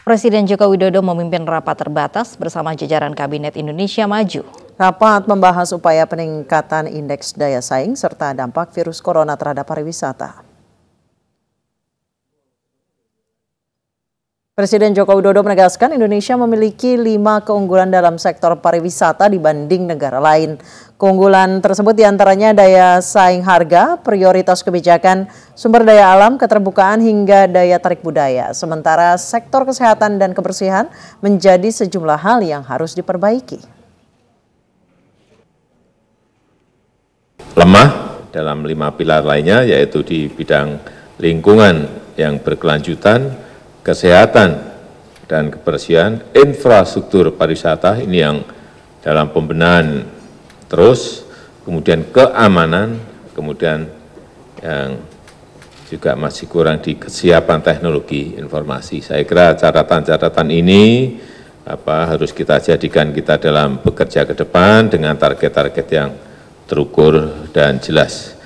Presiden Joko Widodo memimpin rapat terbatas bersama jajaran Kabinet Indonesia Maju. Rapat membahas upaya peningkatan indeks daya saing serta dampak virus corona terhadap pariwisata. Presiden Joko Widodo menegaskan Indonesia memiliki lima keunggulan dalam sektor pariwisata dibanding negara lain. Keunggulan tersebut diantaranya daya saing harga, prioritas kebijakan, sumber daya alam, keterbukaan hingga daya tarik budaya. Sementara sektor kesehatan dan kebersihan menjadi sejumlah hal yang harus diperbaiki. Lemah dalam lima pilar lainnya yaitu di bidang lingkungan yang berkelanjutan, kesehatan dan kebersihan, infrastruktur pariwisata ini yang dalam pembenahan terus, kemudian keamanan, kemudian yang juga masih kurang di kesiapan teknologi informasi. Saya kira catatan-catatan ini apa harus kita jadikan kita dalam bekerja ke depan dengan target-target yang terukur dan jelas.